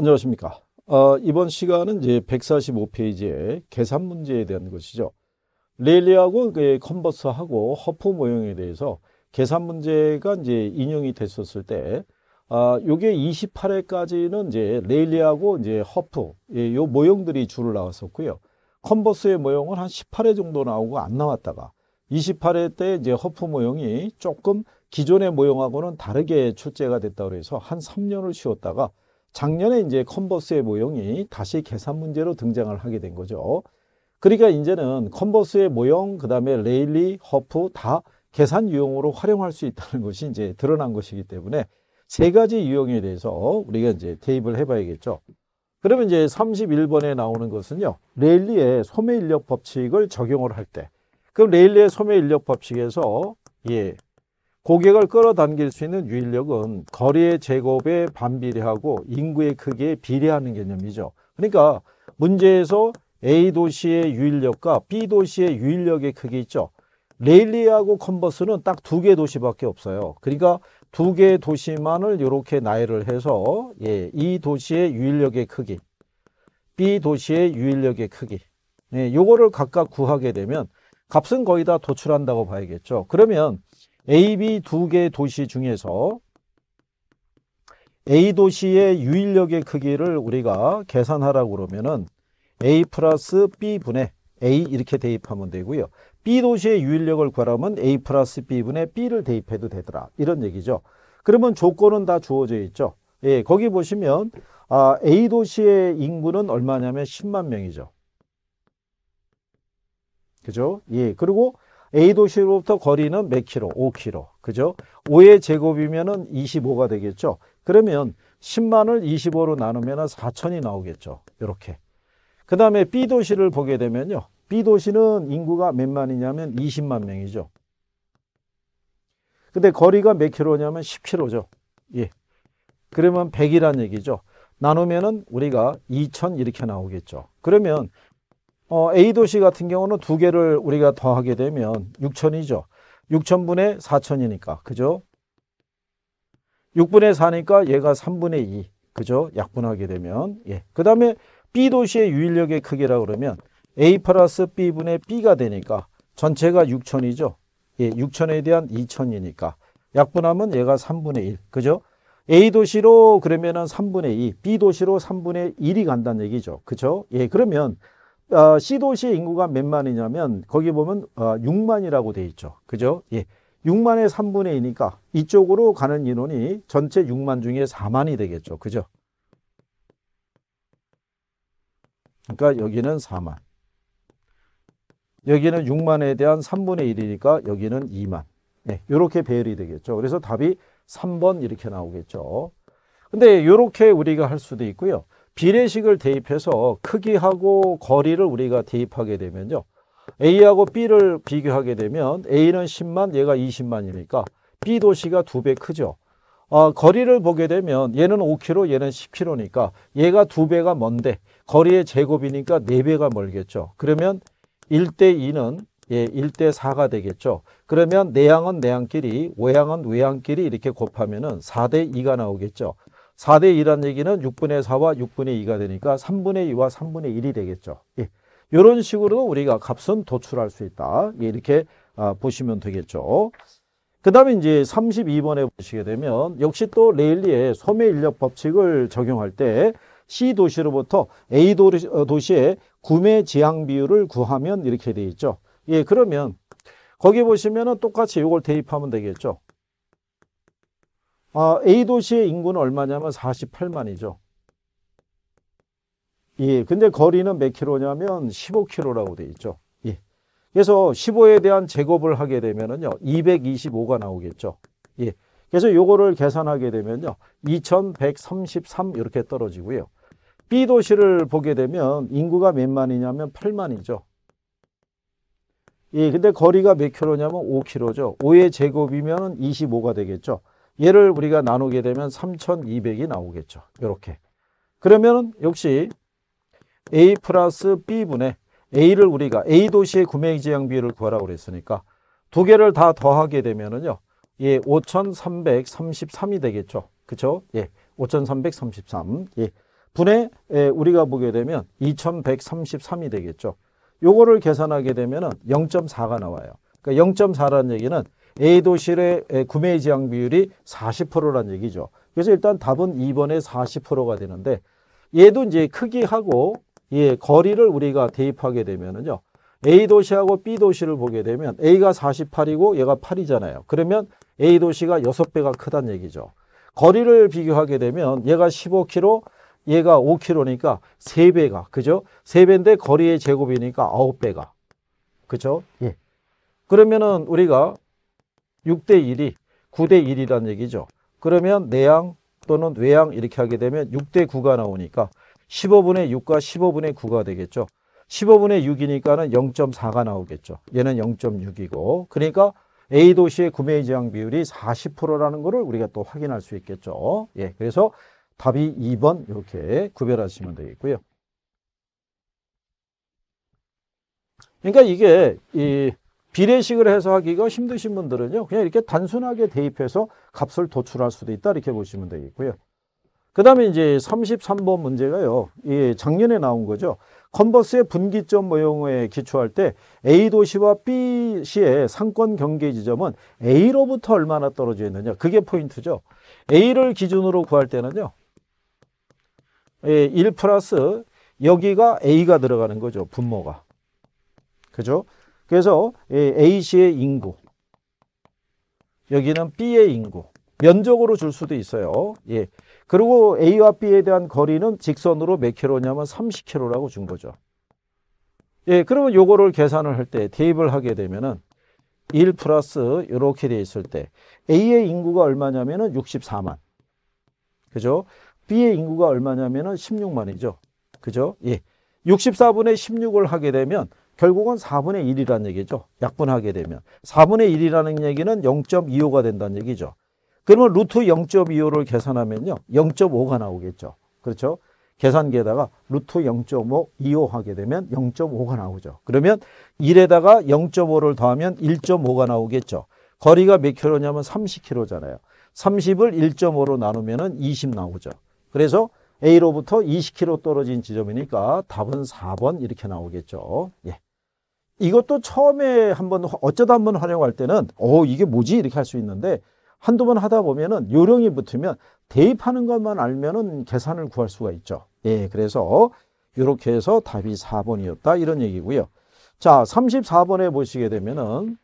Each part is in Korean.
안녕하십니까. 어, 이번 시간은 이제 145페이지의 계산 문제에 대한 것이죠. 레리하고 그 컨버스하고 허프 모형에 대해서 계산 문제가 이제 인용이 됐었을 때, 아, 요게 28회까지는 이제 레일리하고 이제 허프, 예, 요 모형들이 줄을 나왔었고요. 컨버스의 모형은 한 18회 정도 나오고 안 나왔다가 28회 때 이제 허프 모형이 조금 기존의 모형하고는 다르게 출제가 됐다 그래서 한 3년을 쉬었다가 작년에 이제 컨버스의 모형이 다시 계산 문제로 등장을 하게 된 거죠. 그러니까 이제는 컨버스의 모형, 그 다음에 레일리, 허프 다 계산 유형으로 활용할 수 있다는 것이 이제 드러난 것이기 때문에 세 가지 유형에 대해서 우리가 이제 테이블 해봐야겠죠. 그러면 이제 31번에 나오는 것은요. 레일리의 소매 인력 법칙을 적용을 할 때. 그럼 레일리의 소매 인력 법칙에서 예, 고객을 끌어당길 수 있는 유인력은 거리의 제곱에 반비례하고 인구의 크기에 비례하는 개념이죠. 그러니까 문제에서 A 도시의 유인력과 B 도시의 유인력의 크기 있죠. 레일리하고 컨버스는 딱 두 개 도시밖에 없어요. 그러니까 두 개 도시만을 이렇게 나열을 해서 예, 이 e 도시의 유인력의 크기, B 도시의 유인력의 크기 예, 요거를 각각 구하게 되면 값은 거의 다 도출한다고 봐야겠죠. 그러면 AB 두 개 도시 중에서 A 도시의 유인력의 크기를 우리가 계산하라고 그러면은 A 플러스 B분의 A 이렇게 대입하면 되고요. B 도시의 유인력을 구하려면 A 플러스 B분의 B를 대입해도 되더라. 이런 얘기죠. 그러면 조건은 다 주어져 있죠. 예, 거기 보시면 아, A 도시의 인구는 얼마냐면 10만 명이죠. 그죠? 예, 그리고 A 도시로부터 거리는 몇 킬로? 5 킬로. 그죠? 5의 제곱이면은 25가 되겠죠. 그러면 10만을 25로 나누면 4천이 나오겠죠. 이렇게. 그 다음에 B 도시를 보게 되면요. B 도시는 인구가 몇만이냐면 20만 명이죠. 근데 거리가 몇 킬로냐면 10킬로죠. 예. 그러면 100이란 얘기죠. 나누면은 우리가 2000 이렇게 나오겠죠. 그러면 어, A 도시 같은 경우는 두 개를 우리가 더하게 되면 6천이죠. 6천분의 4천이니까. 그죠? 6분의 4니까 얘가 3분의 2. 그죠? 약분하게 되면. 예. 그 다음에 B 도시의 유인력의 크기라 그러면 A 플러스 B분의 B가 되니까 전체가 6천이죠. 예. 6천에 대한 2천이니까. 약분하면 얘가 3분의 1. 그죠? A 도시로 그러면은 3분의 2, B 도시로 3분의 1이 간다는 얘기죠. 그죠? 예. 그러면 어, 시도시 인구가 몇만이냐면 거기 보면 어, 6만이라고 돼 있죠. 그죠? 예. 6만의 3분의 2니까 이쪽으로 가는 인원이 전체 6만 중에 4만이 되겠죠. 그죠? 그러니까 여기는 4만. 여기는 6만에 대한 3분의 1이니까 여기는 2만. 네, 예, 이렇게 배열이 되겠죠. 그래서 답이 3번 이렇게 나오겠죠. 근데 이렇게 우리가 할 수도 있고요. 비례식을 대입해서 크기하고 거리를 우리가 대입하게 되면요. A하고 B를 비교하게 되면 A는 10만, 얘가 20만이니까 B 도시가 두 배 크죠. 어, 거리를 보게 되면 얘는 5km, 얘는 10km니까 얘가 두배가 먼데 거리의 제곱이니까 네배가 멀겠죠. 그러면 1대 2는 예, 1대 4가 되겠죠. 그러면 내양은 내양끼리, 외양은 외양끼리 이렇게 곱하면 4대 2가 나오겠죠. 4대 2란 얘기는 6분의 4와 6분의 2가 되니까 3분의 2와 3분의 1이 되겠죠. 예. 이런 식으로 우리가 값은 도출할 수 있다. 예, 이렇게 아, 보시면 되겠죠. 그 다음에 이제 32번에 보시게 되면 역시 또 레일리의 소매 인력 법칙을 적용할 때 C 도시로부터 A 도시의 어, 구매 지향 비율을 구하면 이렇게 되어 있죠. 예, 그러면 거기 보시면은 똑같이 이걸 대입하면 되겠죠. 아, A 도시의 인구는 얼마냐면 48만이죠. 예, 근데 거리는 몇 킬로냐면 15킬로라고 돼 있죠. 예. 그래서 15에 대한 제곱을 하게 되면은요, 225가 나오겠죠. 예. 그래서 요거를 계산하게 되면요, 2133 이렇게 떨어지고요. B 도시를 보게 되면 인구가 몇만이냐면 8만이죠. 예, 근데 거리가 몇 킬로냐면 5킬로죠. 5의 제곱이면 25가 되겠죠. 얘를 우리가 나누게 되면 3200이 나오겠죠. 이렇게. 그러면 역시 A 플러스 B분의 A를 우리가 A 도시의 구매지향 비율을 구하라고 그랬으니까 두 개를 다 더하게 되면은요. 예, 5333이 되겠죠. 그쵸? 예, 5333. 예. 분의 예, 우리가 보게 되면 2133이 되겠죠. 요거를 계산하게 되면은 0.4가 나와요. 그러니까 0.4라는 얘기는 a 도시의 구매 지향 비율이 40%란 얘기죠. 그래서 일단 답은 2번에 40%가 되는데 얘도 이제 크기하고 예, 거리를 우리가 대입하게 되면은요. A 도시하고 B 도시를 보게 되면 A가 48이고 얘가 8이잖아요. 그러면 A 도시가 6배가 크다는 얘기죠. 거리를 비교하게 되면 얘가 15km, 얘가 5km니까 3배가. 그죠? 3배인데 거리의 제곱이니까 9배가. 그죠? 예. 그러면은 우리가 6대1이 9대1이란 얘기죠. 그러면 내양 또는 외양 이렇게 하게 되면 6대9가 나오니까 15분의 6과 15분의 9가 되겠죠. 15분의 6이니까는 0.4가 나오겠죠. 얘는 0.6이고 그러니까 A 도시의 구매 지향 비율이 40%라는 것을 우리가 또 확인할 수 있겠죠. 예, 그래서 답이 2번 이렇게 구별하시면 되겠고요. 그러니까 이게 이 비례식을 해소하기가 힘드신 분들은요. 그냥 이렇게 단순하게 대입해서 값을 도출할 수도 있다 이렇게 보시면 되겠고요. 그 다음에 이제 33번 문제가요. 예, 작년에 나온 거죠. 컨버스의 분기점 모형에 기초할 때 A 도시와 B 시의 상권 경계 지점은 A로부터 얼마나 떨어져 있느냐. 그게 포인트죠. A를 기준으로 구할 때는요. 예, 1 플러스 여기가 A가 들어가는 거죠. 분모가. 그죠? 그래서 예, a 씨의 인구 여기는 B의 인구 면적으로 줄 수도 있어요. 예. 그리고 A와 B에 대한 거리는 직선으로 몇 킬로냐면 30킬로라고 준 거죠. 예, 그러면 요거를 계산을 할 때 대입을 하게 되면은 1 플러스 이렇게 돼 있을 때 A의 인구가 얼마냐면은 64만. 그죠? B의 인구가 얼마냐면은 16만이죠. 그죠? 예. 64분의 16을 하게 되면 결국은 4분의 1이라는 얘기죠. 약분하게 되면. 4분의 1이라는 얘기는 0.25가 된다는 얘기죠. 그러면 루트 0.25를 계산하면요. 0.5가 나오겠죠. 그렇죠? 계산기에다가 루트 0.5, 25 하게 되면 0.5가 나오죠. 그러면 1에다가 0.5를 더하면 1.5가 나오겠죠. 거리가 몇 킬로냐면 30킬로잖아요. 30을 1.5로 나누면 2 0 나오죠. 그래서 A로부터 20km 떨어진 지점이니까 답은 4번 이렇게 나오겠죠. 예. 이것도 처음에 한번 어쩌다 한 번 활용할 때는 어 이게 뭐지 이렇게 할 수 있는데 한두 번 하다 보면은 요령이 붙으면 대입하는 것만 알면은 계산을 구할 수가 있죠. 예, 그래서 이렇게 해서 답이 4번이었다 이런 얘기고요. 자, 34번에 보시게 되면은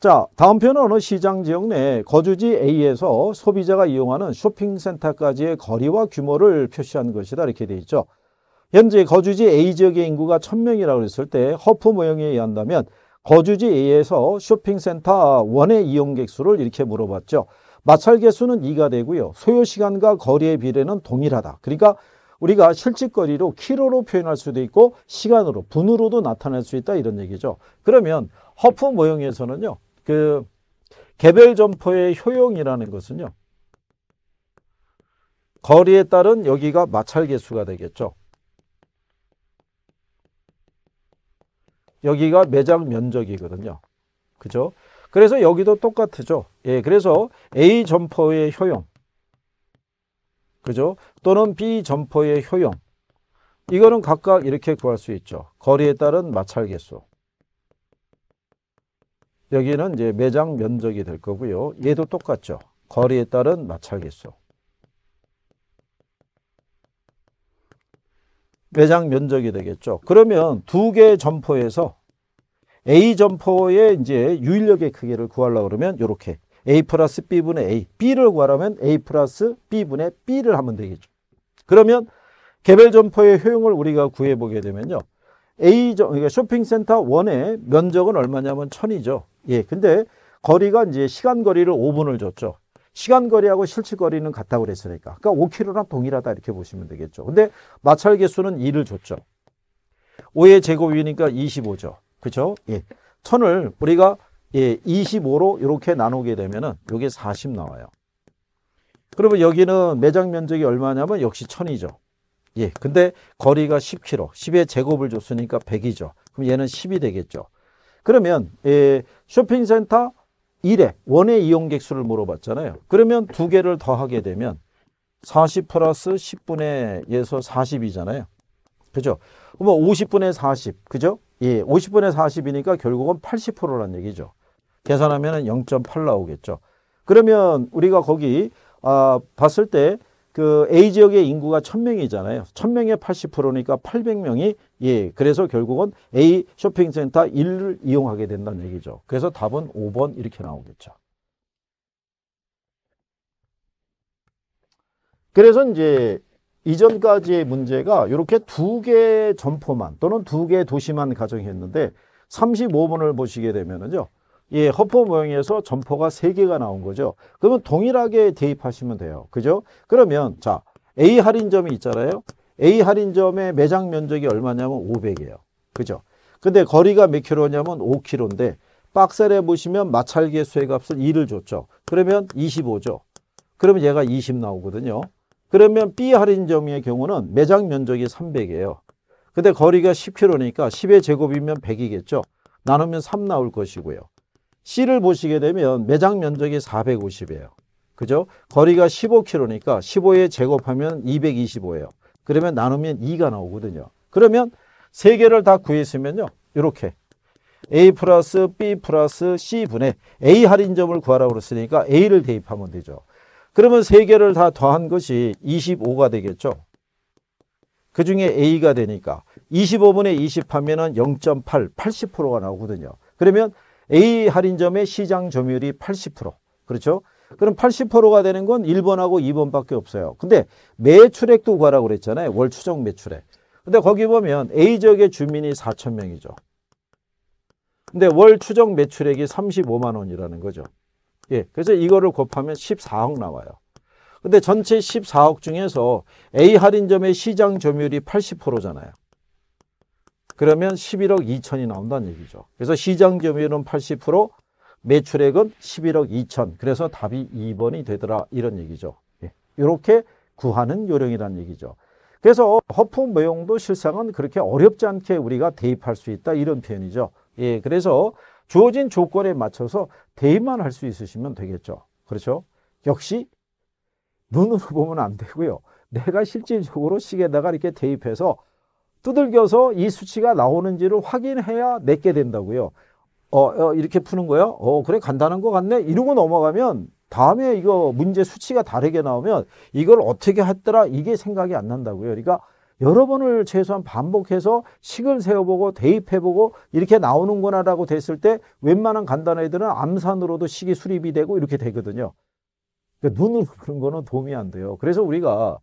자, 다음 편은 어느 시장 지역 내 거주지 A에서 소비자가 이용하는 쇼핑센터까지의 거리와 규모를 표시한 것이다 이렇게 돼 있죠. 현재 거주지 A 지역의 인구가 1000명이라고 했을 때 허프 모형에 의한다면 거주지 A에서 쇼핑센터 원의 이용객 수를 이렇게 물어봤죠. 마찰개 수는 2가 되고요. 소요 시간과 거리의 비례는 동일하다. 그러니까 우리가 실질거리로 키로로 표현할 수도 있고 시간으로 분으로도 나타낼 수 있다 이런 얘기죠. 그러면 허프 모형에서는요. 그 개별 점포의 효용이라는 것은요. 거리에 따른 여기가 마찰 개수가 되겠죠. 여기가 매장 면적이거든요. 그죠? 그래서 여기도 똑같죠. 예, 그래서 A 점퍼의 효용. 그죠? 또는 B 점퍼의 효용. 이거는 각각 이렇게 구할 수 있죠. 거리에 따른 마찰 개수. 여기는 이제 매장 면적이 될 거고요. 얘도 똑같죠. 거리에 따른 마찰 개수. 매장 면적이 되겠죠. 그러면 두 개 점포에서 A 점포의 이제 유인력의 크기를 구하려고 그러면 이렇게 A 플러스 B분의 A, B를 구하려면 A 플러스 B분의 B를 하면 되겠죠. 그러면 개별 점포의 효용을 우리가 구해보게 되면요. A 점, 그러니까 쇼핑센터 1의 면적은 얼마냐면 1 0 0 0이죠 예, 근데 거리가 이제 시간 거리를 5분을 줬죠. 시간 거리하고 실측 거리는 같다고 그랬으니까. 그러니까 5km랑 동일하다 이렇게 보시면 되겠죠. 근데 마찰 개수는 2를 줬죠. 5의 제곱이니까 25죠. 그렇죠? 예. 천을 우리가 예, 25로 이렇게 나누게 되면은 요게 40 나와요. 그러면 여기는 매장 면적이 얼마냐면 역시 천이죠 예. 근데 거리가 10km. 10의 제곱을 줬으니까 100이죠. 그럼 얘는 10이 되겠죠. 그러면 예, 쇼핑센터 1에 원의 이용객수를 물어봤잖아요. 그러면 두 개를 더하게 되면 40 플러스 10분의 예서 40이잖아요. 그죠? 그러 50분의 40, 그죠? 예, 50분의 40이니까 결국은 80%란 얘기죠. 계산하면 0.8 나오겠죠. 그러면 우리가 거기 아, 봤을 때그 A 지역의 인구가 1000명이잖아요. 1000명의 80%니까 800명이 예. 그래서 결국은 A 쇼핑센터 1을 이용하게 된다는 얘기죠. 그래서 답은 5번 이렇게 나오겠죠. 그래서 이제 이전까지의 문제가 이렇게 두 개의 점포만 또는 두 개의 도시만 가정했는데 35번을 보시게 되면은요. 예, 허퍼 모형에서 점퍼가 3개가 나온 거죠. 그러면 동일하게 대입하시면 돼요. 그죠? 그러면 자 A 할인점이 있잖아요. A 할인점의 매장 면적이 얼마냐면 500이에요. 그죠? 근데 거리가 몇 킬로냐면 5킬로인데 박스를 보시면 마찰계 수의 값을 2를 줬죠. 그러면 25죠. 그러면 얘가 20 나오거든요. 그러면 B 할인점의 경우는 매장 면적이 300이에요. 근데 거리가 1 0 k 로니까 10의 제곱이면 100이겠죠. 나누면 3 나올 것이고요. C를 보시게 되면 매장 면적이 450이에요. 그죠? 거리가 15km니까 15에 제곱하면 225예요. 그러면 나누면 2가 나오거든요. 그러면 3 개를 다 구했으면요. 이렇게 A 플러스 B 플러스 C분의 A 할인점을 구하라고 그랬으니까 A를 대입하면 되죠. 그러면 3 개를 다 더한 것이 25가 되겠죠. 그 중에 A가 되니까 25분의 20 하면 은 0.8, 80%가 나오거든요. 그러면 A 할인점의 시장 점유율이 80%. 그렇죠? 그럼 80%가 되는 건 1번하고 2번밖에 없어요. 근데 매출액도 구하라고 그랬잖아요. 월 추정 매출액. 근데 거기 보면 A 지역의 주민이 4천 명이죠. 근데 월 추정 매출액이 35만 원이라는 거죠. 예. 그래서 이거를 곱하면 14억 나와요. 근데 전체 14억 중에서 A 할인점의 시장 점유율이 80%잖아요. 그러면 11억 2천이 나온다는 얘기죠. 그래서 시장 점유율은 80%, 매출액은 11억 2천. 그래서 답이 2번이 되더라 이런 얘기죠. 이렇게 예. 구하는 요령이란 얘기죠. 그래서 허프 모형도 실상은 그렇게 어렵지 않게 우리가 대입할 수 있다 이런 표현이죠. 예, 그래서 주어진 조건에 맞춰서 대입만 할 수 있으시면 되겠죠. 그렇죠? 역시 눈으로 보면 안 되고요. 내가 실질적으로 시계에다가 이렇게 대입해서 두들겨서 이 수치가 나오는지를 확인해야 냈게 된다고요. 어, 어 이렇게 푸는 거예요 어, 그래 간단한 것 같네. 이러고 넘어가면 다음에 이거 문제 수치가 다르게 나오면 이걸 어떻게 했더라 이게 생각이 안 난다고요. 그러니까 여러 번을 최소한 반복해서 식을 세워보고 대입해보고 이렇게 나오는구나라고 됐을 때 웬만한 간단한 애들은 암산으로도 식이 수립이 되고 이렇게 되거든요. 그러니까 눈으로 그런 거는 도움이 안 돼요. 그래서 우리가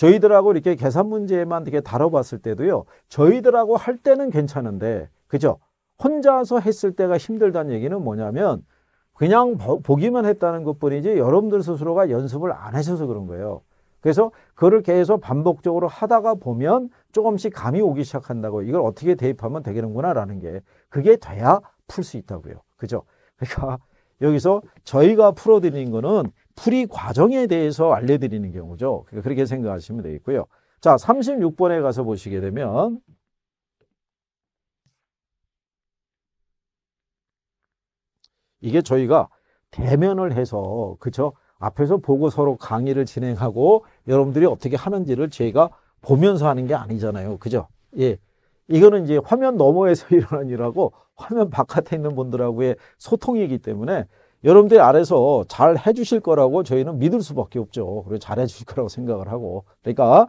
저희들하고 이렇게 계산 문제만 이렇게 다뤄봤을 때도요. 저희들하고 할 때는 괜찮은데 그죠? 혼자서 했을 때가 힘들다는 얘기는 뭐냐면 그냥 보기만 했다는 것뿐이지 여러분들 스스로가 연습을 안 하셔서 그런 거예요. 그래서 그거를 계속 반복적으로 하다가 보면 조금씩 감이 오기 시작한다고 이걸 어떻게 대입하면 되겠는구나라는 게 그게 돼야 풀 수 있다고요. 그죠? 그러니까 여기서 저희가 풀어드리는 거는 풀이 과정에 대해서 알려드리는 경우죠. 그러니까 그렇게 생각하시면 되겠고요. 자, 36번에 가서 보시게 되면 이게 저희가 대면을 해서 그쵸 앞에서 보고 서로 강의를 진행하고 여러분들이 어떻게 하는지를 저희가 보면서 하는 게 아니잖아요 그죠 예 이거는 이제 화면 너머에서 일어난 일하고 화면 바깥에 있는 분들하고의 소통이기 때문에 여러분들 이알아서잘 해주실 거라고 저희는 믿을 수밖에 없죠. 그리고 잘 해주실 거라고 생각을 하고. 그러니까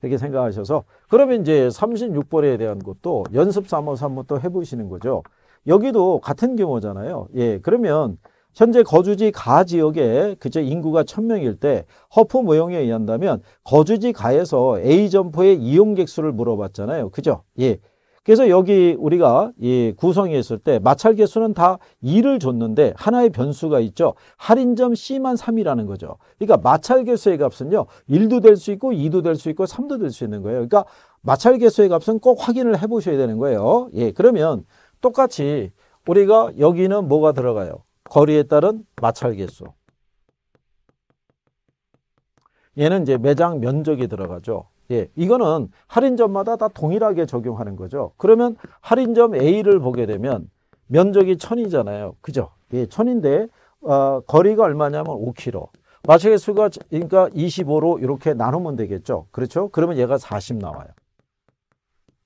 그렇게 생각하셔서 그러면 이제 36번에 대한 것도 연습 삼아서 한번 또 해보시는 거죠. 여기도 같은 경우잖아요 예, 그러면 현재 거주지 가 지역에 그저 인구가 1000명일 때 허프 모형에 의한다면 거주지 가에서 A 점포의 이용객 수를 물어봤잖아요. 그죠? 예. 그래서 여기 우리가 이 구성이 있을 때 마찰 개수는 다 2를 줬는데 하나의 변수가 있죠. 할인점 C만 3이라는 거죠. 그러니까 마찰 개수의 값은요. 1도 될 수 있고 2도 될 수 있고 3도 될 수 있는 거예요. 그러니까 마찰 개수의 값은 꼭 확인을 해 보셔야 되는 거예요. 예, 그러면 똑같이 우리가 여기는 뭐가 들어가요? 거리에 따른 마찰 개수. 얘는 이제 매장 면적이 들어가죠. 예, 이거는 할인점마다 다 동일하게 적용하는 거죠. 그러면 할인점 A를 보게 되면 면적이 1 0 0 0이잖아요 그죠? 예, 0인데 어, 거리가 얼마냐면 5km. 마찰의 수가 그러니까 25로 이렇게 나누면 되겠죠. 그렇죠? 그러면 얘가 40 나와요.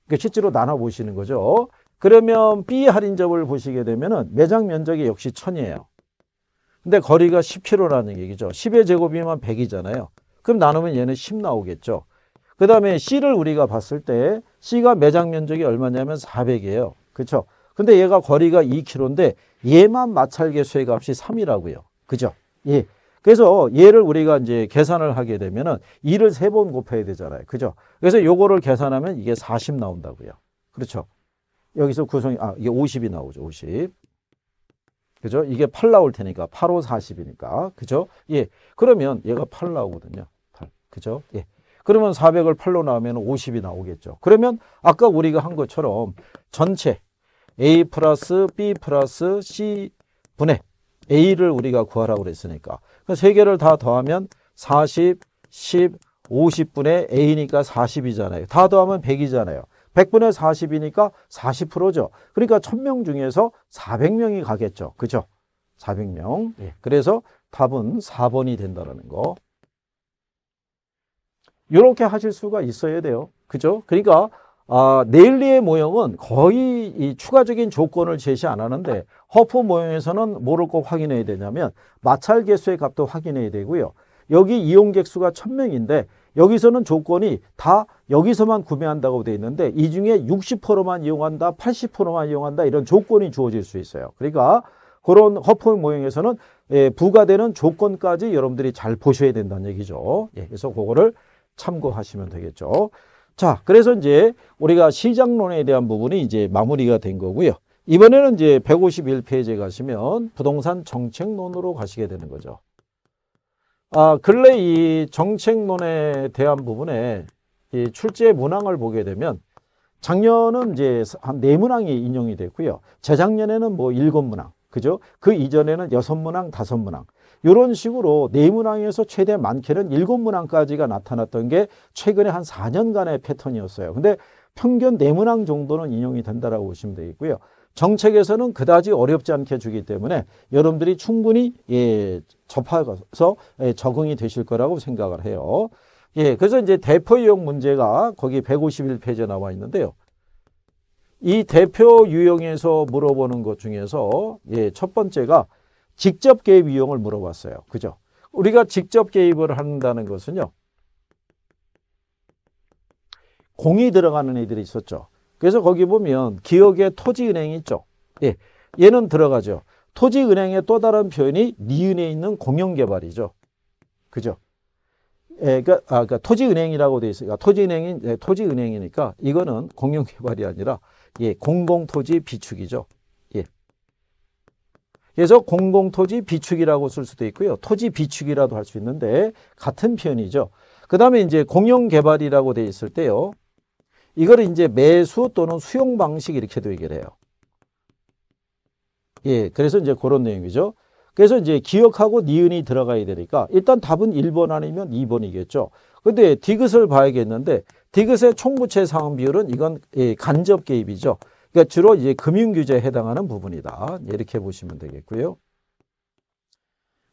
그러니까 실제로 나눠 보시는 거죠. 그러면 B 할인점을 보시게 되면은 매장 면적이 역시 1 0 0 0이에요 근데 거리가 10km라는 얘기죠. 10의 제곱이면 100이잖아요. 그럼 나누면 얘는 10 나오겠죠. 그 다음에 C를 우리가 봤을 때 C가 매장 면적이 얼마냐면 400이에요. 그렇죠? 근데 얘가 거리가 2km인데 얘만 마찰계 수의 값이 3이라고요. 그죠? 예. 그래서 얘를 우리가 이제 계산을 하게 되면은 2를 3번 곱해야 되잖아요. 그죠? 그래서 요거를 계산하면 이게 40 나온다고요. 그렇죠? 여기서 구성이 아, 이게 50이 나오죠. 50. 그죠? 이게 8 나올 테니까 8, 5, 40이니까. 그죠? 예. 그러면 얘가 8 나오거든요. 8. 그죠? 예. 그러면 400을 8로 나오면 50이 나오겠죠. 그러면 아까 우리가 한 것처럼 전체 A 플러스 B 플러스 C 분의 A를 우리가 구하라고 그랬으니까 그 세 개를 다 더하면 40, 10, 50분의 A니까 40이잖아요. 다 더하면 100이잖아요. 100분의 40이니까 40%죠. 그러니까 1000명 중에서 400명이 가겠죠. 그죠? 400명. 예. 그래서 답은 4번이 된다는 거. 이렇게 하실 수가 있어야 돼요. 그죠? 그러니까 아, 네일리의 모형은 거의 이 추가적인 조건을 제시 안 하는데 허프 모형에서는 뭐를 꼭 확인해야 되냐면 마찰 계수의 값도 확인해야 되고요. 여기 이용 객수가 1000명인데 여기서는 조건이 다 여기서만 구매한다고 되어 있는데 이 중에 60%만 이용한다, 80%만 이용한다 이런 조건이 주어질 수 있어요. 그러니까 그런 허프 모형에서는 예, 부과되는 조건까지 여러분들이 잘 보셔야 된다는 얘기죠. 예, 그래서 그거를 참고하시면 되겠죠. 자, 그래서 이제 우리가 시장론에 대한 부분이 이제 마무리가 된 거고요. 이번에는 이제 151페이지에 가시면 부동산 정책론으로 가시게 되는 거죠. 아, 근래 이 정책론에 대한 부분에 이 출제 문항을 보게 되면 작년은 이제 한 네 문항이 인용이 됐고요. 재작년에는 뭐 일곱 문항, 그죠? 그 이전에는 여섯 문항, 다섯 문항. 이런 식으로 네 문항에서 최대 많게는 일곱 문항까지가 나타났던 게 최근에 한 4년간의 패턴이었어요. 근데 평균 네 문항 정도는 인용이 된다라고 보시면 되겠고요. 정책에서는 그다지 어렵지 않게 주기 때문에 여러분들이 충분히 예, 접하서 예, 적응이 되실 거라고 생각을 해요. 예, 그래서 이제 대표 유형 문제가 거기 151페이지에 나와 있는데요. 이 대표 유형에서 물어보는 것 중에서 예, 첫 번째가 직접 개입 이용을 물어봤어요. 그죠? 우리가 직접 개입을 한다는 것은요. 공이 들어가는 애들이 있었죠. 그래서 거기 보면 기억의 토지은행 이 있죠. 예, 얘는 들어가죠. 토지은행의 또 다른 표현이 니은에 있는 공영개발이죠. 그죠? 예, 그러니까, 아, 그러니까 토지은행이라고 돼 있으니까 토지은행인 예, 토지은행이니까 이거는 공영개발이 아니라 예, 공공토지 비축이죠. 그래서 공공토지 비축이라고 쓸 수도 있고요. 토지 비축이라도 할 수 있는데 같은 표현이죠. 그 다음에 이제 공용개발이라고 되어 있을 때요. 이걸 이제 매수 또는 수용 방식 이렇게도 얘기를 해요. 예, 그래서 이제 그런 내용이죠. 그래서 이제 기억하고 니은이 들어가야 되니까 일단 답은 1번 아니면 2번이겠죠. 근데 디귿을 봐야겠는데 디귿의 총부채 상환 비율은 이건 예, 간접 개입이죠. 그러니까 주로 이제 금융 규제에 해당하는 부분이다. 이렇게 보시면 되겠고요.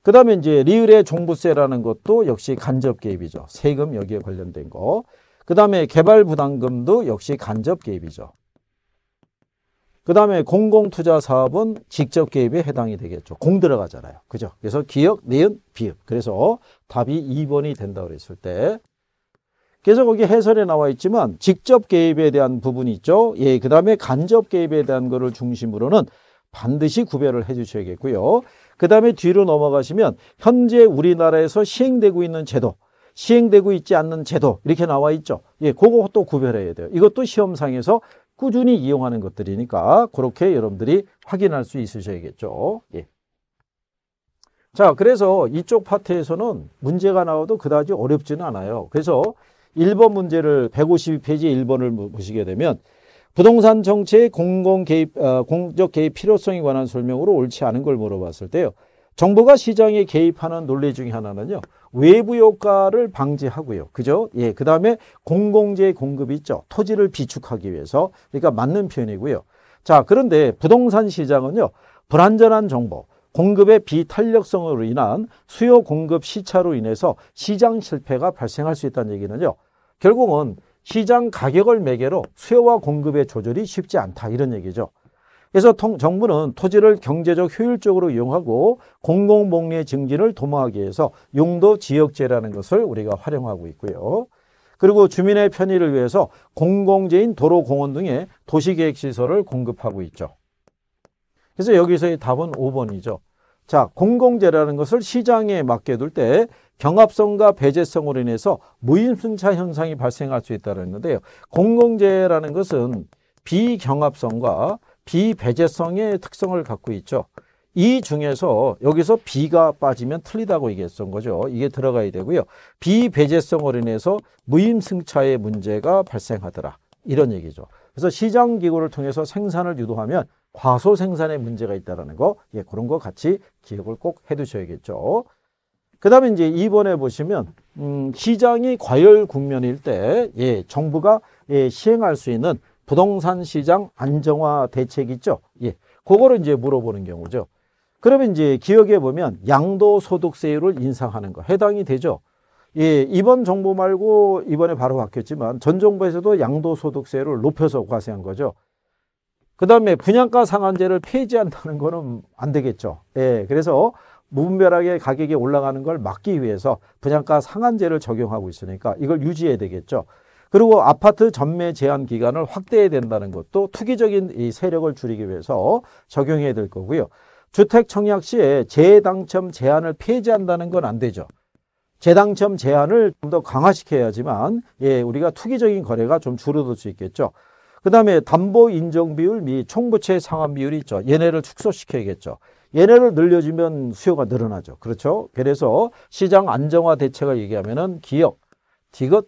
그다음에 이제 리을의 종부세라는 것도 역시 간접 개입이죠. 세금 여기에 관련된 거. 그다음에 개발 부담금도 역시 간접 개입이죠. 그다음에 공공 투자 사업은 직접 개입에 해당이 되겠죠. 공 들어가잖아요. 그죠? 그래서 기역, 니은, 비읍. 그래서 답이 2번이 된다고 했을 때 그래서 거기 해설에 나와 있지만 직접 개입에 대한 부분이 있죠. 예, 그 다음에 간접 개입에 대한 거를 중심으로는 반드시 구별을 해 주셔야겠고요. 그 다음에 뒤로 넘어가시면 현재 우리나라에서 시행되고 있는 제도, 시행되고 있지 않는 제도 이렇게 나와 있죠. 예, 그거 또 구별해야 돼요. 이것도 시험상에서 꾸준히 이용하는 것들이니까 그렇게 여러분들이 확인할 수 있으셔야겠죠. 예. 자, 그래서 이쪽 파트에서는 문제가 나와도 그다지 어렵지는 않아요. 그래서 1번 문제를 152페이지 1번을 보시게 되면 부동산 정책의 공공 개입, 어, 공적 개입 필요성에 관한 설명으로 옳지 않은 걸 물어봤을 때요. 정부가 시장에 개입하는 논리 중에 하나는요. 외부 효과를 방지하고요. 그죠? 예. 그 다음에 공공재 공급 있죠. 토지를 비축하기 위해서. 그러니까 맞는 표현이고요. 자, 그런데 부동산 시장은요. 불안전한 정보, 공급의 비탄력성으로 인한 수요 공급 시차로 인해서 시장 실패가 발생할 수 있다는 얘기는요. 결국은 시장 가격을 매개로 수요와 공급의 조절이 쉽지 않다 이런 얘기죠. 그래서 통, 정부는 토지를 경제적 효율적으로 이용하고 공공복리의 증진을 도모하기 위해서 용도 지역제라는 것을 우리가 활용하고 있고요. 그리고 주민의 편의를 위해서 공공재인 도로, 공원 등의 도시계획시설을 공급하고 있죠. 그래서 여기서의 답은 5번이죠. 자, 공공재라는 것을 시장에 맡겨둘 때 경합성과 배제성으로 인해서 무임승차 현상이 발생할 수 있다고 했는데요. 공공재라는 것은 비경합성과 비배제성의 특성을 갖고 있죠. 이 중에서 여기서 비가 빠지면 틀리다고 얘기했던 거죠. 이게 들어가야 되고요. 비배제성으로 인해서 무임승차의 문제가 발생하더라. 이런 얘기죠. 그래서 시장기구를 통해서 생산을 유도하면 과소 생산에 문제가 있다라는 거, 예, 그런 거 같이 기억을 꼭 해두셔야겠죠. 그 다음에 이제 이번에 보시면, 음, 시장이 과열 국면일 때, 예, 정부가 예, 시행할 수 있는 부동산 시장 안정화 대책 있죠. 예, 그거를 이제 물어보는 경우죠. 그러면 이제 기억해 보면 양도소득세율을 인상하는 거 해당이 되죠. 예, 이번 정부 말고 이번에 바로 바뀌었지만 전 정부에서도 양도소득세율을 높여서 과세한 거죠. 그 다음에 분양가 상한제를 폐지한다는 거는 안 되겠죠. 예, 그래서 무분별하게 가격이 올라가는 걸 막기 위해서 분양가 상한제를 적용하고 있으니까 이걸 유지해야 되겠죠. 그리고 아파트 전매 제한 기간을 확대해야 된다는 것도 투기적인 이 세력을 줄이기 위해서 적용해야 될 거고요. 주택 청약 시에 재당첨 제한을 폐지한다는 건 안 되죠. 재당첨 제한을 좀 더 강화시켜야지만 예, 우리가 투기적인 거래가 좀 줄어들 수 있겠죠. 그 다음에 담보 인정 비율 및 총부채 상환 비율이 있죠. 얘네를 축소시켜야겠죠. 얘네를 늘려주면 수요가 늘어나죠. 그렇죠? 그래서 시장 안정화 대책을 얘기하면은 기역, 디귿,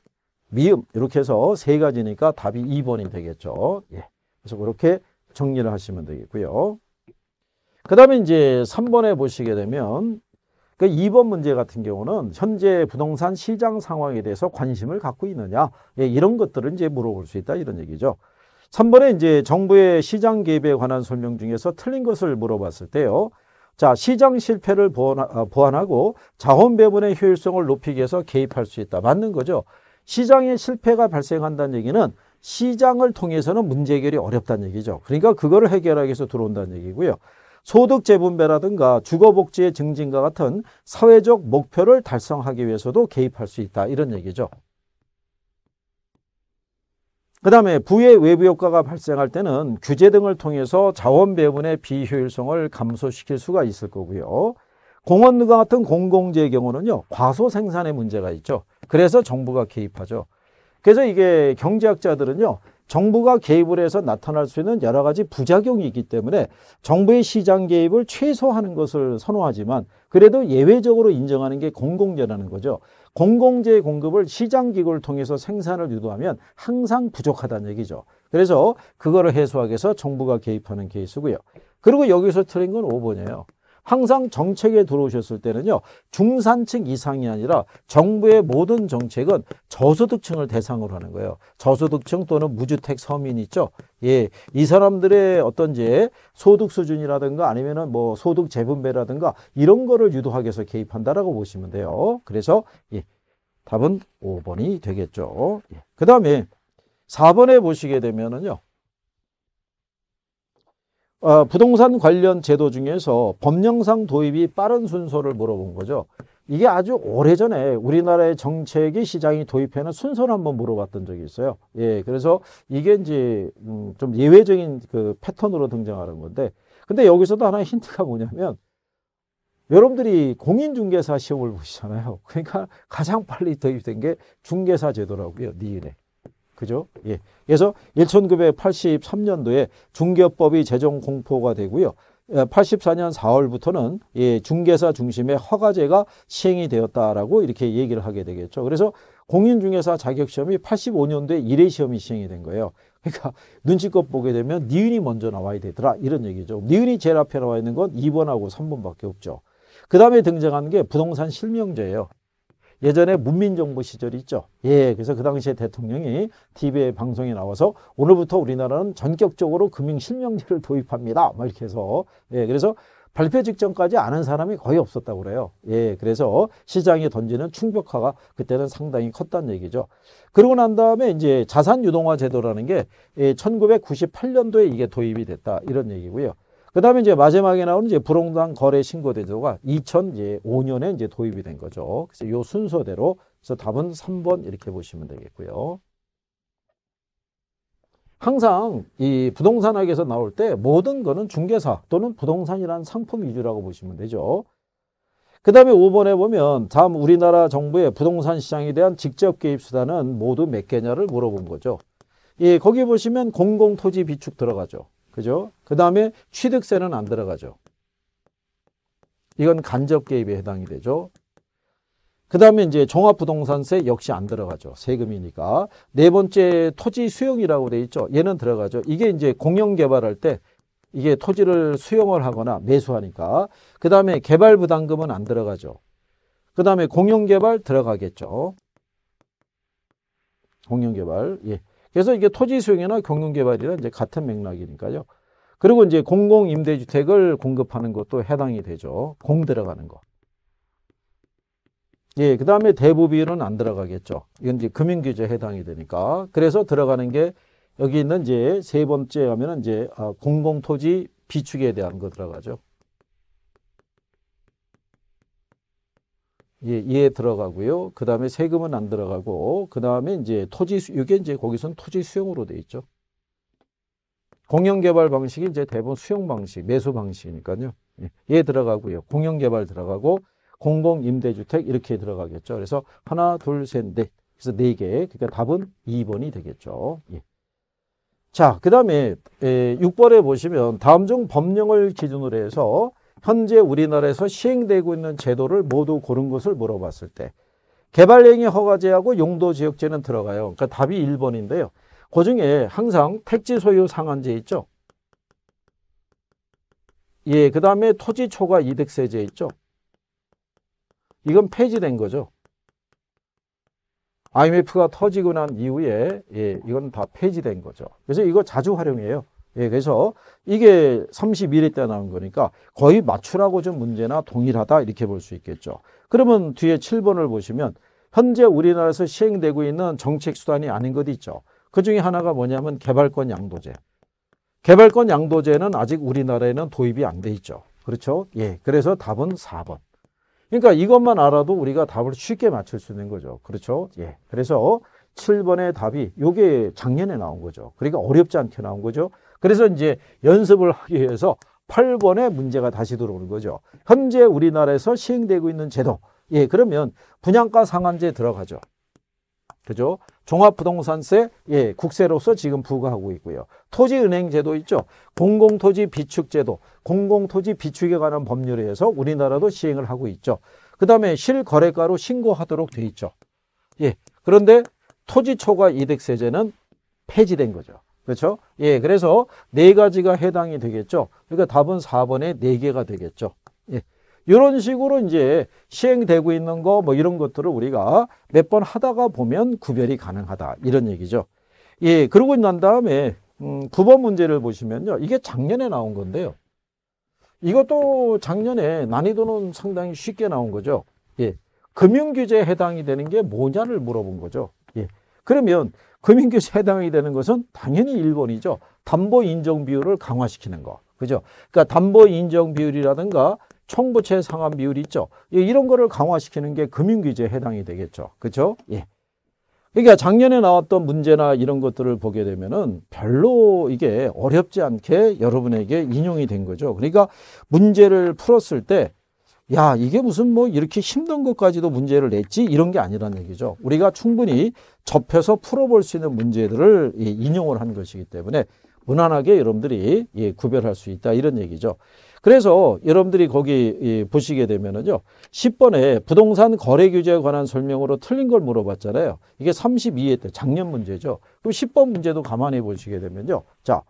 미음 이렇게 해서 세 가지니까 답이 2번이 되겠죠. 예. 그래서 그렇게 정리를 하시면 되겠고요. 그 다음에 이제 3번에 보시게 되면 그 2번 문제 같은 경우는 현재 부동산 시장 상황에 대해서 관심을 갖고 있느냐 예, 이런 것들을 이제 물어볼 수 있다 이런 얘기죠. 3번에 이제 정부의 시장 개입에 관한 설명 중에서 틀린 것을 물어봤을 때요. 자, 시장 실패를 어, 보완하고 자원 배분의 효율성을 높이기 위해서 개입할 수 있다. 맞는 거죠. 시장의 실패가 발생한다는 얘기는 시장을 통해서는 문제 해결이 어렵다는 얘기죠. 그러니까 그거를 해결하기 위해서 들어온다는 얘기고요. 소득 재분배라든가 주거복지의 증진과 같은 사회적 목표를 달성하기 위해서도 개입할 수 있다. 이런 얘기죠. 그 다음에 부의 외부 효과가 발생할 때는 규제 등을 통해서 자원 배분의 비효율성을 감소시킬 수가 있을 거고요. 공원과 같은 공공재의 경우는요. 과소 생산의 문제가 있죠. 그래서 정부가 개입하죠. 그래서 이게 경제학자들은요. 정부가 개입을 해서 나타날 수 있는 여러 가지 부작용이 있기 때문에 정부의 시장 개입을 최소화하는 것을 선호하지만 그래도 예외적으로 인정하는 게 공공재라는 거죠. 공공재의 공급을 시장기구를 통해서 생산을 유도하면 항상 부족하다는 얘기죠. 그래서 그거를 해소하기 위해서 정부가 개입하는 케이스고요. 그리고 여기서 틀린 건 5번이에요. 항상 정책에 들어오셨을 때는요. 중산층 이상이 아니라 정부의 모든 정책은 저소득층을 대상으로 하는 거예요. 저소득층 또는 무주택 서민 있죠. 예, 이 사람들의 어떤 이제 소득 수준이라든가 아니면은 뭐 소득 재분배라든가 이런 거를 유도하게해서 개입한다라고 보시면 돼요. 그래서 예, 답은 5번이 되겠죠. 예. 그다음에 4번에 보시게 되면은요. 어, 부동산 관련 제도 중에서 법령상 도입이 빠른 순서를 물어본 거죠. 이게 아주 오래전에 우리나라의 정책이 시장이 도입하는 순서를 한번 물어봤던 적이 있어요. 예, 그래서 이게 이제 음, 좀 예외적인 그 패턴으로 등장하는 건데, 근데 여기서도 하나의 힌트가 뭐냐면 여러분들이 공인중개사 시험을 보시잖아요. 그러니까 가장 빨리 도입된 게 중개사 제도라고요, 니은에. 그죠? 예. 그래서 1983년도에 중개업법이 제정 공포가 되고요. 84년 예, 4월부터는 예, 중개사 중심의 허가제가 시행이 되었다라고 이렇게 얘기를 하게 되겠죠. 그래서 공인중개사 자격시험이 85년도에 1회 시험이 시행이 된 거예요. 그러니까 눈치껏 보게 되면 니은이 먼저 나와야 되더라 이런 얘기죠. 니은이 제일 앞에 나와 있는 건 2번하고 3번밖에 없죠. 그 다음에 등장하는 게 부동산 실명제예요. 예전에 문민정부 시절 있죠. 예, 그래서 그 당시에 대통령이 TV에 방송에 나와서 오늘부터 우리나라는 전격적으로 금융실명제를 도입합니다. 막 이렇게 해서 예, 그래서 발표 직전까지 아는 사람이 거의 없었다고 그래요. 예, 그래서 시장에 던지는 충격화가 그때는 상당히 컸다는 얘기죠. 그러고 난 다음에 이제 자산 유동화 제도라는 게 1998년도에 예, 이게 도입이 됐다 이런 얘기고요. 그 다음에 이제 마지막에 나오는 이제 불공정 거래 신고 대조가 2005년에 이제 도입이 된 거죠. 그래서 요 순서대로 그래서 답은 3번 이렇게 보시면 되겠고요. 항상 이 부동산학에서 나올 때 모든 거는 중개사 또는 부동산이라는 상품 위주라고 보시면 되죠. 그 다음에 5번에 보면 다음 우리나라 정부의 부동산 시장에 대한 직접 개입 수단은 모두 몇 개냐를 물어본 거죠. 예, 거기 보시면 공공토지 비축 들어가죠. 그죠? 그 다음에 취득세는 안 들어가죠. 이건 간접 개입에 해당이 되죠. 그 다음에 이제 종합부동산세 역시 안 들어가죠. 세금이니까. 네 번째 토지 수용이라고 돼 있죠. 얘는 들어가죠. 이게 이제 공영 개발할 때 이게 토지를 수용을 하거나 매수하니까. 그 다음에 개발 부담금은 안 들어가죠. 그 다음에 공영 개발 들어가겠죠. 공영 개발. 예. 그래서 이게 토지 수용이나 경영개발이나 이제 같은 맥락이니까요. 그리고 이제 공공 임대주택을 공급하는 것도 해당이 되죠. 공 들어가는 거. 예, 그 다음에 대부비율은 안 들어가겠죠. 이건 이제 금융규제 해당이 되니까. 그래서 들어가는 게 여기 있는 이제 세 번째 하면은 이제 아, 공공토지 비축에 대한 거 들어가죠. 예, 이 들어가고요. 그 다음에 세금은 안 들어가고, 그 다음에 이제 토지, 이게 이제 거기선 토지 수용으로 돼 있죠. 공영개발 방식이 이제 대부분 수용 방식, 매수 방식이니까요. 예, 들어가고요. 공영개발 들어가고, 공공임대주택 이렇게 들어가겠죠. 그래서 하나, 둘, 셋, 넷. 그래서 네 개. 그러니까 답은 2번이 되겠죠. 예. 자, 그 다음에 6번에 보시면 다음 중 법령을 기준으로 해서 현재 우리나라에서 시행되고 있는 제도를 모두 고른 것을 물어봤을 때 개발행위 허가제하고 용도 지역제는 들어가요. 그러니까 답이 1번인데요. 그 중에 항상 택지 소유 상한제 있죠. 예, 그 다음에 토지 초과 이득세제 있죠. 이건 폐지된 거죠. IMF가 터지고 난 이후에 예, 이건 다 폐지된 거죠. 그래서 이거 자주 활용해요. 예, 그래서 이게 31일 때 나온 거니까 거의 맞추라고 좀 문제나 동일하다 이렇게 볼 수 있겠죠. 그러면 뒤에 7번을 보시면 현재 우리나라에서 시행되고 있는 정책 수단이 아닌 것 있죠. 그 중에 하나가 뭐냐면 개발권 양도제. 개발권 양도제는 아직 우리나라에는 도입이 안 돼 있죠. 그렇죠? 예. 그래서 답은 4번. 그러니까 이것만 알아도 우리가 답을 쉽게 맞출 수 있는 거죠. 그렇죠? 예. 그래서 7번의 답이 요게 작년에 나온 거죠. 그러니까 어렵지 않게 나온 거죠. 그래서 이제 연습을 하기 위해서 8번의 문제가 다시 들어오는 거죠. 현재 우리나라에서 시행되고 있는 제도. 예, 그러면 분양가 상한제 들어가죠. 그죠? 종합부동산세, 예, 국세로서 지금 부과하고 있고요. 토지은행 제도 있죠? 공공토지 비축 제도, 공공토지 비축에 관한 법률에 의해서 우리나라도 시행을 하고 있죠. 그 다음에 실거래가로 신고하도록 돼 있죠. 예, 그런데 토지초과 이득세제는 폐지된 거죠. 그렇죠? 예, 그래서 네 가지가 해당이 되겠죠. 그러니까 답은 4번에 네 개가 되겠죠. 예. 이런 식으로 이제 시행되고 있는 거 뭐 이런 것들을 우리가 몇 번 하다가 보면 구별이 가능하다. 이런 얘기죠. 예, 그러고 난 다음에 음, 9번 문제를 보시면요. 이게 작년에 나온 건데요. 이것도 작년에 난이도는 상당히 쉽게 나온 거죠. 예. 금융규제에 해당이 되는 게 뭐냐를 물어본 거죠. 예. 그러면 금융교시 해당이 되는 것은 당연히 일본이죠. 담보 인정 비율을 강화시키는 거. 그죠? 그러니까 담보 인정 비율이라든가 총부채 상환 비율이 있죠. 예, 이런 거를 강화시키는 게 금융규제에 해당이 되겠죠. 그죠? 예. 그러니까 작년에 나왔던 문제나 이런 것들을 보게 되면은 별로 이게 어렵지 않게 여러분에게 인용이 된 거죠. 그러니까 문제를 풀었을 때 야, 이게 무슨 뭐 이렇게 힘든 것까지도 문제를 냈지? 이런 게 아니라는 얘기죠. 우리가 충분히 접해서 풀어볼 수 있는 문제들을 인용을 한 것이기 때문에 무난하게 여러분들이 예, 구별할 수 있다 이런 얘기죠. 그래서 여러분들이 거기 예, 보시게 되면은요. 10번에 부동산 거래 규제에 관한 설명으로 틀린 걸 물어봤잖아요. 이게 32회 때 작년 문제죠. 그럼 10번 문제도 가만히 보시게 되면요. 자,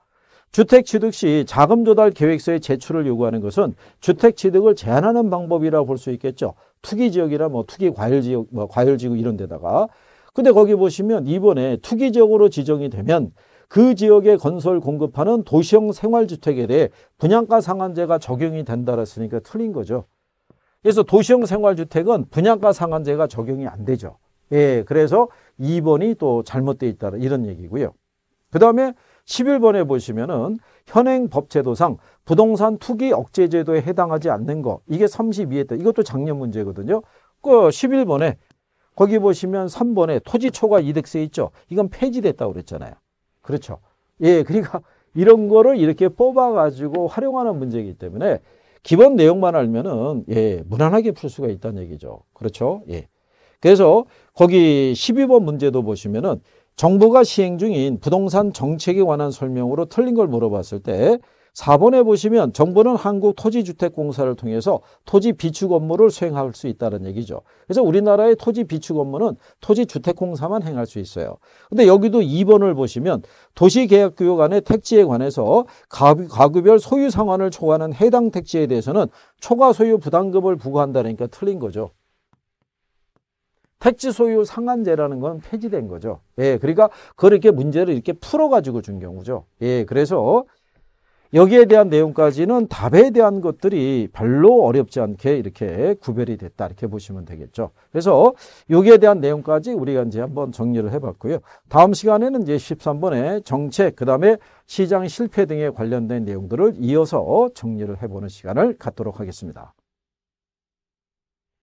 주택 취득 시 자금 조달 계획서의 제출을 요구하는 것은 주택 취득을 제한하는 방법이라 볼수 있겠죠. 투기 지역이라 뭐 투기 과열 지역, 뭐 과열 지구 이런 데다가. 근데 거기 보시면 이번에 투기 지역으로 지정이 되면 그 지역에 건설 공급하는 도시형 생활주택에 대해 분양가 상한제가 적용이 된다라 했으니까 틀린 거죠. 그래서 도시형 생활주택은 분양가 상한제가 적용이 안 되죠. 예, 그래서 2번이 또 잘못되어 있다 이런 얘기고요. 그 다음에 11번에 보시면은 현행 법제도상 부동산 투기 억제 제도에 해당하지 않는 거 이게 32회 때 이것도 작년 문제거든요. 그 11번에 거기 보시면 3번에 토지 초과 이득세 있죠. 이건 폐지됐다고 그랬잖아요. 그렇죠. 예, 그러니까 이런 거를 이렇게 뽑아 가지고 활용하는 문제이기 때문에 기본 내용만 알면은 예, 무난하게 풀 수가 있다는 얘기죠. 그렇죠? 예. 그래서 거기 12번 문제도 보시면은 정부가 시행 중인 부동산 정책에 관한 설명으로 틀린 걸 물어봤을 때 4번에 보시면 정부는 한국 토지주택공사를 통해서 토지 비축 업무를 수행할 수 있다는 얘기죠. 그래서 우리나라의 토지 비축 업무는 토지주택공사만 행할 수 있어요. 근데 여기도 2번을 보시면 도시계약교육 안의 택지에 관해서 가구별 소유 상환을 초과하는 해당 택지에 대해서는 초과 소유 부담금을 부과한다니까 틀린 거죠. 택지 소유 상한제라는 건 폐지된 거죠. 예, 그러니까 그렇게 문제를 이렇게 풀어가지고 준 경우죠. 예, 그래서 여기에 대한 내용까지는 답에 대한 것들이 별로 어렵지 않게 이렇게 구별이 됐다 이렇게 보시면 되겠죠. 그래서 여기에 대한 내용까지 우리가 이제 한번 정리를 해봤고요. 다음 시간에는 이제 13번의 정책, 그 다음에 시장 실패 등에 관련된 내용들을 이어서 정리를 해보는 시간을 갖도록 하겠습니다.